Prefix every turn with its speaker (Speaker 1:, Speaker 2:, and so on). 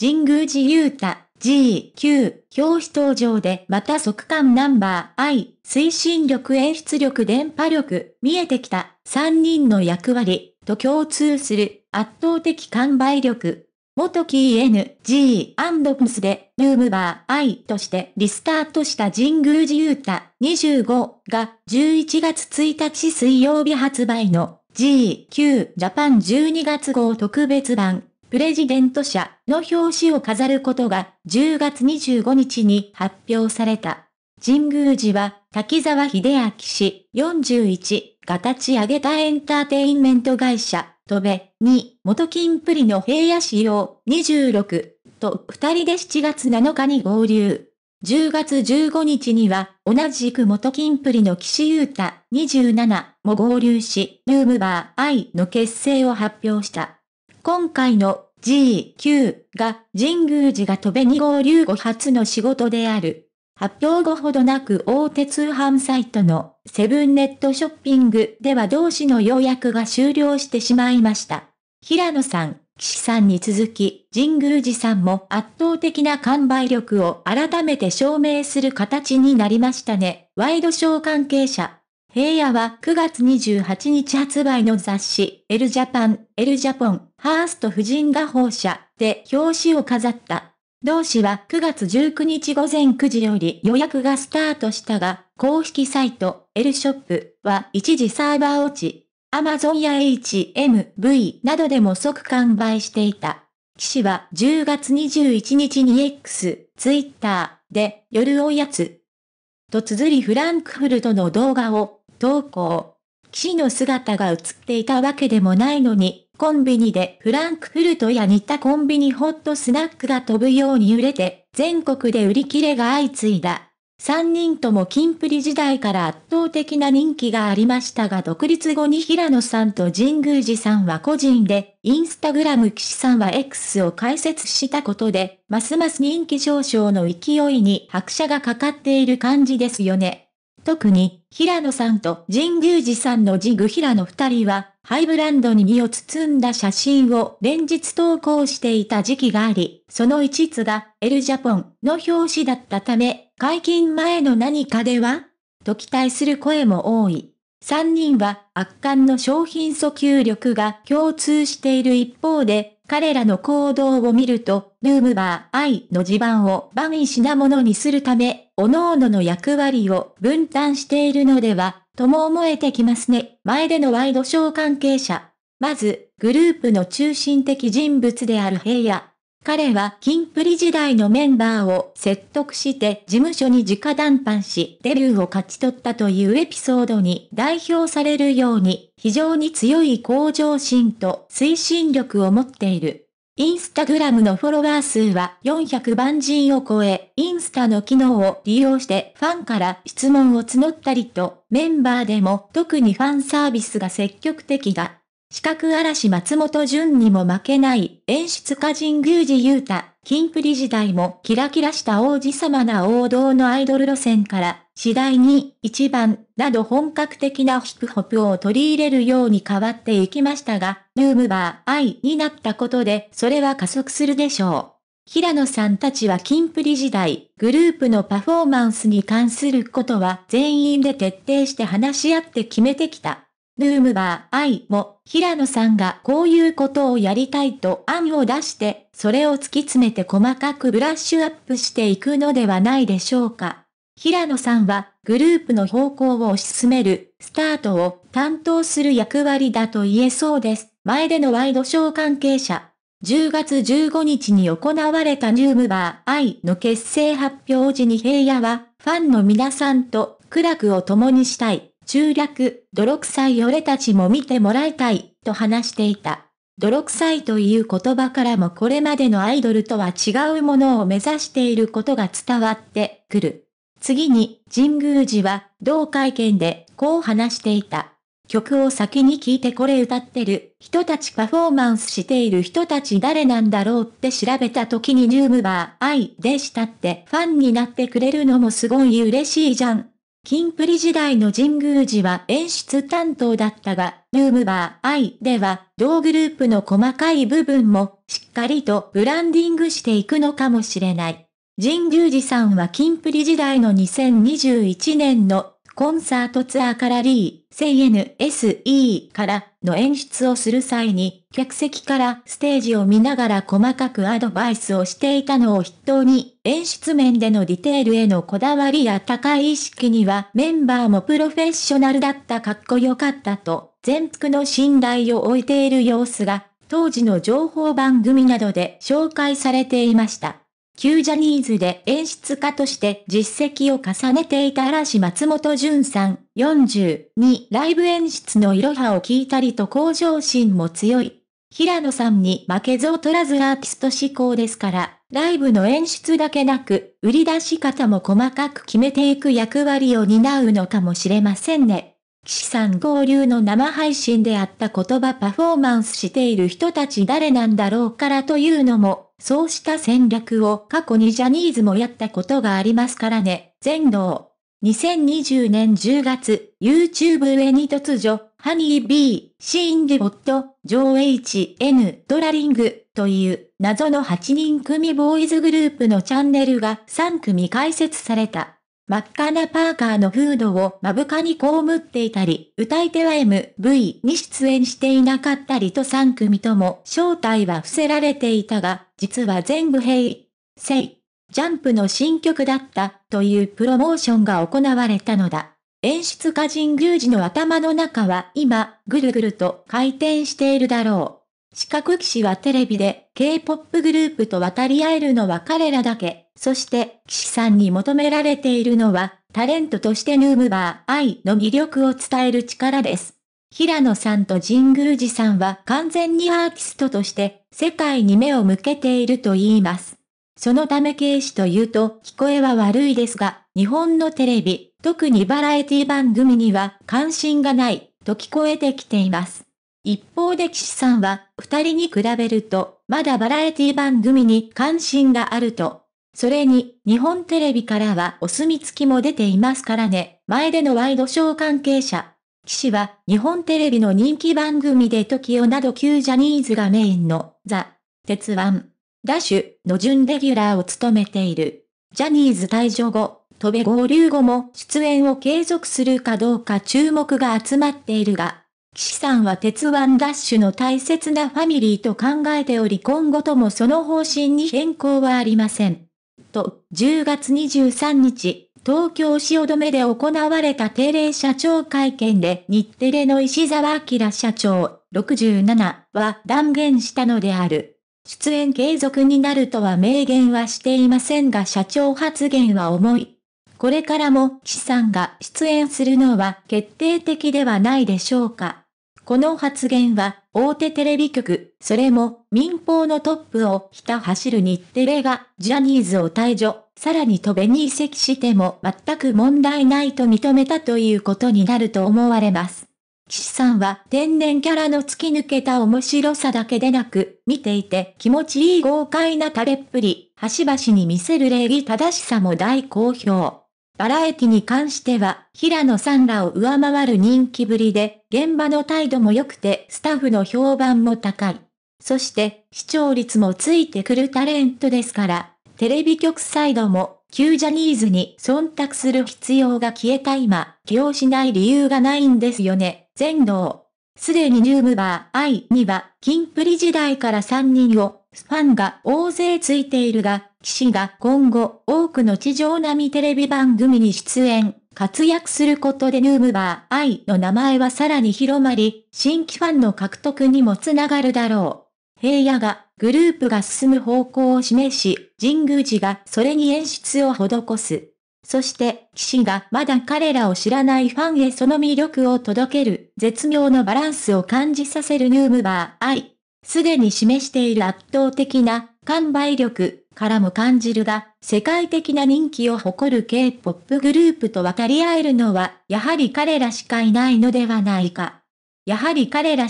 Speaker 1: 神宮寺勇太 g q 表紙登場でまた速感ナンバー I 推進力演出力電波力見えてきた3人の役割と共通する圧倒的完売力元キー N、G、アンドプスで、ルームバー I としてリスタートした神宮寺ゆうた、25が11月1日水曜日発売の g q ジャパン12月号特別版プレジデント社の表紙を飾ることが10月25日に発表された。神宮寺は滝沢秀明氏41が立ち上げたエンターテインメント会社、戸部に元金プリの平野仕様26と2人で7月7日に合流。10月15日には、同じく元金プリの岸優太27も合流し、ルームバー I の結成を発表した。今回の g q が神宮寺が戸べに号流後初の仕事である。発表後ほどなく大手通販サイトのセブンネットショッピングでは同志の予約が終了してしまいました。平野さん、岸さんに続き、神宮寺さんも圧倒的な完売力を改めて証明する形になりましたね。ワイドショー関係者。平野は9月28日発売の雑誌、エルジャパン、エルジャポンハースト夫人が放射で表紙を飾った。同紙は9月19日午前9時より予約がスタートしたが、公式サイト、L ショップは一時サーバー落ち、Amazon や HMV などでも即完売していた。騎士は10月21日に X、Twitter で夜おやつ、と綴りフランクフルトの動画を投稿。騎士の姿が映っていたわけでもないのに、コンビニでフランクフルトや似たコンビニホットスナックが飛ぶように売れて、全国で売り切れが相次いだ。3人ともキンプリ時代から圧倒的な人気がありましたが独立後に平野さんと神宮寺さんは個人で、インスタグラム岸さんは X を開設したことで、ますます人気上昇の勢いに拍車がかかっている感じですよね。特に、平野さんと神宮寺さんのジグ平野二人は、ハイブランドに身を包んだ写真を連日投稿していた時期があり、その一つがエルジャポンの表紙だったため、解禁前の何かではと期待する声も多い。3人は圧巻の商品訴求力が共通している一方で、彼らの行動を見ると、ルームバー愛の地盤を万ミ品物にするため、各々の役割を分担しているのではとも思えてきますね。前でのワイドショー関係者。まず、グループの中心的人物である平野。彼はキンプリ時代のメンバーを説得して事務所に直談判しデビューを勝ち取ったというエピソードに代表されるように非常に強い向上心と推進力を持っている。インスタグラムのフォロワー数は400万人を超え、インスタの機能を利用してファンから質問を募ったりと、メンバーでも特にファンサービスが積極的だ。四角嵐松本潤にも負けない演出家神宮寺優太、キンプリ時代もキラキラした王子様な王道のアイドル路線から次第に1番など本格的なヒップホップを取り入れるように変わっていきましたが、ヌームバー愛になったことでそれは加速するでしょう。平野さんたちはキンプリ時代、グループのパフォーマンスに関することは全員で徹底して話し合って決めてきた。ヌームバーイも平野さんがこういうことをやりたいと案を出して、それを突き詰めて細かくブラッシュアップしていくのではないでしょうか。平野さんはグループの方向を推し進めるスタートを担当する役割だと言えそうです。前でのワイドショー関係者。10月15日に行われたニュームバー愛の結成発表時に平野はファンの皆さんと苦楽を共にしたい。中略、泥臭い俺たちも見てもらいたい、と話していた。泥臭いという言葉からもこれまでのアイドルとは違うものを目指していることが伝わってくる。次に、神宮寺は、同会見で、こう話していた。曲を先に聴いてこれ歌ってる人たちパフォーマンスしている人たち誰なんだろうって調べた時にニュームバー愛でしたってファンになってくれるのもすごい嬉しいじゃん。キンプリ時代の神宮寺は演出担当だったが、ニュームバー愛では同グループの細かい部分もしっかりとブランディングしていくのかもしれない。神宮寺さんは金プリ時代の2021年のコンサートツアーからリー、0 n s e からの演出をする際に、客席からステージを見ながら細かくアドバイスをしていたのを筆頭に、演出面でのディテールへのこだわりや高い意識にはメンバーもプロフェッショナルだったかっこよかったと、全幅の信頼を置いている様子が、当時の情報番組などで紹介されていました。旧ジャニーズで演出家として実績を重ねていた嵐松本潤さん、40にライブ演出のいろはを聞いたりと向上心も強い。平野さんに負けず劣らずアーティスト志向ですから、ライブの演出だけなく、売り出し方も細かく決めていく役割を担うのかもしれませんね。岸さん合流の生配信であった言葉パフォーマンスしている人たち誰なんだろうからというのもそうした戦略を過去にジャニーズもやったことがありますからね、全能。2020年10月、YouTube 上に突如、ハニービー、シーンデボット、ジョー HN ドラリングという謎の8人組ボーイズグループのチャンネルが3組開設された。真っ赤なパーカーのフードを目深にこむっていたり、歌い手は MV に出演していなかったりと3組とも正体は伏せられていたが、実は全部ヘイ、セイ、ジャンプの新曲だったというプロモーションが行われたのだ。演出家神宮寺の頭の中は今、ぐるぐると回転しているだろう。四角騎士はテレビで K-POP グループと渡り合えるのは彼らだけ。そして、騎士さんに求められているのは、タレントとしてヌームバー愛の魅力を伝える力です。平野さんと神宮寺さんは完全にアーティストとして世界に目を向けていると言います。そのため警視というと聞こえは悪いですが、日本のテレビ、特にバラエティ番組には関心がないと聞こえてきています。一方で岸さんは、二人に比べると、まだバラエティ番組に関心があると。それに、日本テレビからはお墨付きも出ていますからね、前でのワイドショー関係者。士は、日本テレビの人気番組で TOKIO など旧ジャニーズがメインの、ザ・鉄腕、ダッシュの準レギュラーを務めている。ジャニーズ退場後、戸部合流後も出演を継続するかどうか注目が集まっているが、岸さんは鉄腕ダッシュの大切なファミリーと考えており今後ともその方針に変更はありません。と、10月23日、東京汐留で行われた定例社長会見で日テレの石澤明社長67は断言したのである。出演継続になるとは明言はしていませんが社長発言は重い。これからも岸さんが出演するのは決定的ではないでしょうか。この発言は、大手テレビ局、それも民放のトップをひた走る日テレが、ジャニーズを退場、さらに飛べに移籍しても全く問題ないと認めたということになると思われます。岸さんは天然キャラの突き抜けた面白さだけでなく、見ていて気持ちいい豪快な食べっぷり、端々に見せる礼儀正しさも大好評。バラエティに関しては、平野さんらを上回る人気ぶりで、現場の態度も良くてスタッフの評判も高い。そして、視聴率もついてくるタレントですから、テレビ局サイドも、旧ジャニーズに忖度する必要が消えた今、起用しない理由がないんですよね、全能。すでにニュームバー I には、キンプリ時代から3人を、ファンが大勢ついているが、騎士が今後多くの地上波テレビ番組に出演、活躍することでヌームバー愛の名前はさらに広まり、新規ファンの獲得にもつながるだろう。平野が、グループが進む方向を示し、神宮寺がそれに演出を施す。そして、騎士がまだ彼らを知らないファンへその魅力を届ける、絶妙のバランスを感じさせるヌームバー愛。すでに示している圧倒的な完売力からも感じるが、世界的な人気を誇る K-POP グループと渡り合えるのは、やはり彼らしかいないのではないか。やはり彼ら